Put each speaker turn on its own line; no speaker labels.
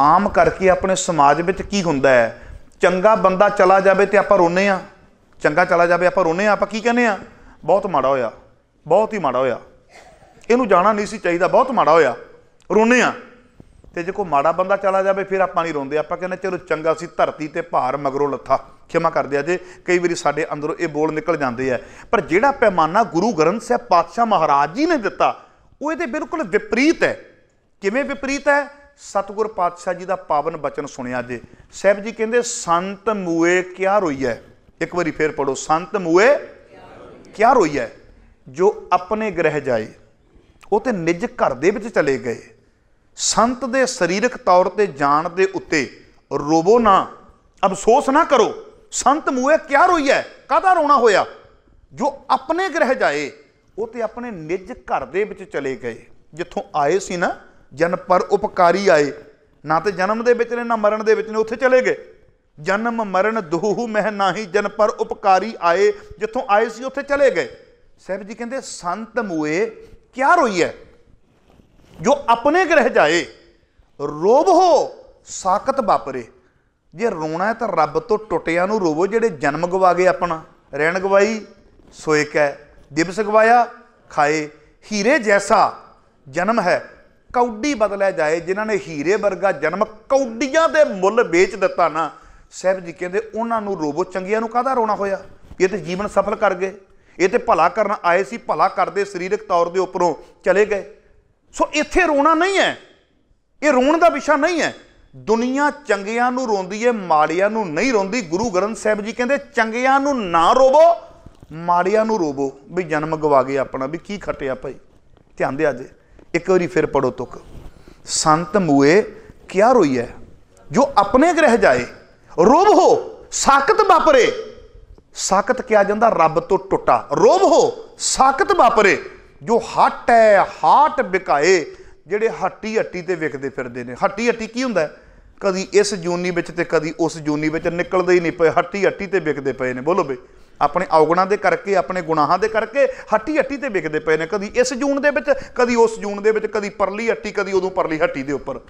ਆਮ ਕਰਕੇ ਆਪਣੇ ਸਮਾਜ ਵਿੱਚ ਕੀ ਹੁੰਦਾ ਹੈ ਚੰਗਾ ਬੰਦਾ ਚਲਾ ਜਾਵੇ ਤੇ ਆਪਾਂ ਰੋਨੇ ਆ ਚੰਗਾ ਚਲਾ ਜਾਵੇ ਆਪਾਂ ਰੋਨੇ ਆ ਆਪਾਂ ਕੀ ਕਹਿੰਦੇ ਆ ਬਹੁਤ ਮਾੜਾ ਹੋਇਆ ਬਹੁਤ ਹੀ ਮਾੜਾ ਹੋਇਆ ਇਹਨੂੰ ਜਾਣਾ ਨਹੀਂ ਸੀ ਚਾਹੀਦਾ ਬਹੁਤ ਮਾੜਾ ਹੋਇਆ ਰੋਨੇ ਆ ਤੇ ਜੇ ਕੋਈ ਮਾੜਾ ਬੰਦਾ ਚਲਾ ਜਾਵੇ ਫਿਰ ਆਪਾਂ ਨਹੀਂ ਰੋਂਦੇ ਆਪਾਂ ਕਹਿੰਦੇ ਚਲੋ ਚੰਗਾ ਸੀ ਧਰਤੀ ਤੇ ਭਾਰ ਮਗਰੋਂ ਲੱਥਾ ਖਿਮਾ ਕਰਦੇ ਆ ਜੇ ਕਈ ਵਾਰੀ ਸਾਡੇ ਅੰਦਰੋਂ ਇਹ ਬੋਲ ਨਿਕਲ ਜਾਂਦੇ ਆ ਪਰ ਜਿਹੜਾ ਪੈਮਾਨਾ ਗੁਰੂ ਗ੍ਰੰਥ ਸਾਹਿਬ ਪਾਤਸ਼ਾਹ ਮਹਾਰਾਜ ਜੀ ਨੇ ਦਿੱਤਾ ਉਹ ਇਹਦੇ ਬਿਲਕੁਲ ਵਿਪਰੀਤ ਹੈ ਕਿਵੇਂ ਵਿਪਰੀਤ ਹੈ ਸਤਗੁਰ ਪਾਤਸ਼ਾਹ ਜੀ ਦਾ ਪਾਵਨ ਬਚਨ ਸੁਣਿਆ ਜੇ ਸਹਿਬ ਜੀ ਕਹਿੰਦੇ ਸੰਤ ਮੂਏ ਕਿਆ ਰੋਈਐ ਇੱਕ ਵਾਰੀ ਫੇਰ ਪੜੋ ਸੰਤ ਮੂਏ ਕਿਆ ਰੋਈਐ ਜੋ ਆਪਣੇ ਗ੍ਰਹਿ ਜਾਏ ਉਹ ਤੇ ਨਿਜ ਘਰ ਦੇ ਵਿੱਚ ਚਲੇ ਗਏ ਸੰਤ ਦੇ ਸਰੀਰਕ ਤੌਰ ਤੇ ਜਾਣ ਦੇ ਉੱਤੇ ਰੋਵੋ ਨਾ ਅਫਸੋਸ ਨਾ ਕਰੋ ਸੰਤ ਮੂਏ ਕਿਆ ਰੋਈਐ ਕਾਦਾ ਰੋਣਾ ਹੋਇਆ ਜੋ ਆਪਣੇ ਗ੍ਰਹਿ ਜਾਏ ਉਹ ਤੇ ਆਪਣੇ ਨਿਜ ਘਰ ਦੇ ਵਿੱਚ ਚਲੇ ਗਏ ਜਿੱਥੋਂ ਆਏ ਸੀ ਨਾ ਜਨ ਪਰ ਉਪਕਾਰੀ ਆਏ ਨਾ ਤੇ ਜਨਮ ਦੇ ਵਿੱਚ ਨੇ ਨਾ ਮਰਨ ਦੇ ਵਿੱਚ ਨੇ ਉੱਥੇ ਚਲੇ ਗਏ ਜਨਮ ਮਰਨ ਦੁਹੂ ਮਹਿ ਨਾਹੀ ਜਨ ਪਰ ਉਪਕਾਰੀ ਆਏ ਜਿੱਥੋਂ ਆਏ ਸੀ ਉੱਥੇ ਚਲੇ ਗਏ ਸਹਿਬ ਜੀ ਕਹਿੰਦੇ ਸੰਤ ਮੂਏ ਕਿਆ ਰੋਈ ਹੈ ਜੋ ਆਪਣੇ ਗ੍ਰਹਿ ਜਾਏ ਰੋਬ ਹੋ ਸਾਕਤ ਬਾਪਰੇ ਜੇ ਰੋਣਾ ਹੈ ਤਾਂ ਰੱਬ ਤੋਂ ਟੁੱਟਿਆਂ ਨੂੰ ਰੋਵੋ ਜਿਹੜੇ ਜਨਮ ਗਵਾ ਗਏ ਆਪਣਾ ਰਹਿਣ ਗਵਾਈ ਹੈ ਦਿਵਸ ਗਵਾਇਆ ਖਾਏ ਹੀਰੇ ਜੈਸਾ ਜਨਮ ਹੈ ਕੌਡੀ ਬਦਲਿਆ ਜਾਏ ਜਿਨ੍ਹਾਂ ਨੇ ਹੀਰੇ ਵਰਗਾ ਜਨਮ ਕੌਡੀਆਂ ਦੇ ਮੁੱਲ ਵੇਚ ਦਿੱਤਾ ਨਾ ਸਹਿਬ ਜੀ ਕਹਿੰਦੇ ਉਹਨਾਂ ਨੂੰ ਰੋਬੋ ਚੰਗੀਆਂ ਨੂੰ ਕਾਹਦਾ ਰੋਣਾ ਹੋਇਆ ਇਹ ਤੇ ਜੀਵਨ ਸਫਲ ਕਰ ਗਏ ਇਹ ਤੇ ਭਲਾ ਕਰਨ ਆਏ ਸੀ ਭਲਾ ਕਰਦੇ ਸਰੀਰਕ ਤੌਰ ਦੇ ਉੱਪਰੋਂ ਚਲੇ ਗਏ ਸੋ ਇੱਥੇ ਰੋਣਾ ਨਹੀਂ ਹੈ ਇਹ ਰੋਣ ਦਾ ਵਿਸ਼ਾ ਨਹੀਂ ਹੈ ਦੁਨੀਆ ਚੰਗਿਆਂ ਨੂੰ ਰੋਂਦੀ ਏ ਮਾੜਿਆਂ ਨੂੰ ਨਹੀਂ ਰੋਂਦੀ ਗੁਰੂ ਗ੍ਰੰਥ ਸਾਹਿਬ ਜੀ ਕਹਿੰਦੇ ਚੰਗਿਆਂ ਨੂੰ ਨਾ ਰੋਵੋ ਮਾੜਿਆਂ ਨੂੰ ਰੋਵੋ ਵੀ ਜਨਮ ਗਵਾ ਗਏ ਆਪਣਾ ਵੀ ਕੀ ਖਟਿਆ ਭਾਈ ਧਿਆਨ ਦੇ ਅੱਜ ਇੱਕ ਵਾਰੀ ਫਿਰ ਪੜੋ ਤੁਕ ਸੰਤ ਮੂਏ ਕਿਆ ਰੋਈਐ ਜੋ ਆਪਣੇ ਗ੍ਰਹਿ ਜਾਏ ਰੋਬ ਹੋ ਸਾਕਤ ਵਾਪਰੇ ਸਾਕਤ ਕਿਹਾ ਜਾਂਦਾ ਰੱਬ ਤੋਂ ਟੁੱਟਾ ਰੋਬ ਹੋ ਸਾਕਤ ਵਾਪਰੇ ਜੋ ਹੱਟ ਹੈ ਹਾਟ ਵਿਕਾਏ ਜਿਹੜੇ ਹੱਟੀ ਹੱਟੀ ਤੇ ਵਿਕਦੇ ਫਿਰਦੇ ਨੇ ਹੱਟੀ ਹੱਟੀ ਕੀ ਹੁੰਦਾ ਕਦੀ ਇਸ ਜੂਨੀ ਵਿੱਚ ਤੇ ਕਦੀ ਉਸ ਜੂਨੀ ਵਿੱਚ ਨਿਕਲਦੇ ਹੀ ਨਹੀਂ ਪਏ ਹੱਟੀ ਹੱਟੀ ਤੇ ਵਿਕਦੇ ਪਏ ਨੇ ਬੋਲੋ ਬਈ ਆਪਣੇ ਔਗਣਾਂ ਦੇ ਕਰਕੇ ਆਪਣੇ ਗੁਨਾਹਾਂ ਦੇ ਕਰਕੇ ਹੱਟੀ ਹੱਟੀ ਤੇ ਵਿਕਦੇ ਪਏ ਨੇ ਕਦੀ ਇਸ ਜੂਨ ਦੇ ਵਿੱਚ ਕਦੀ ਉਸ ਜੂਨ ਦੇ ਵਿੱਚ ਕਦੀ ਪਰਲੀ ਹੱਟੀ ਕਦੀ ਉਦੋਂ ਪਰਲੀ ਹੱਟੀ ਦੇ ਉੱਪਰ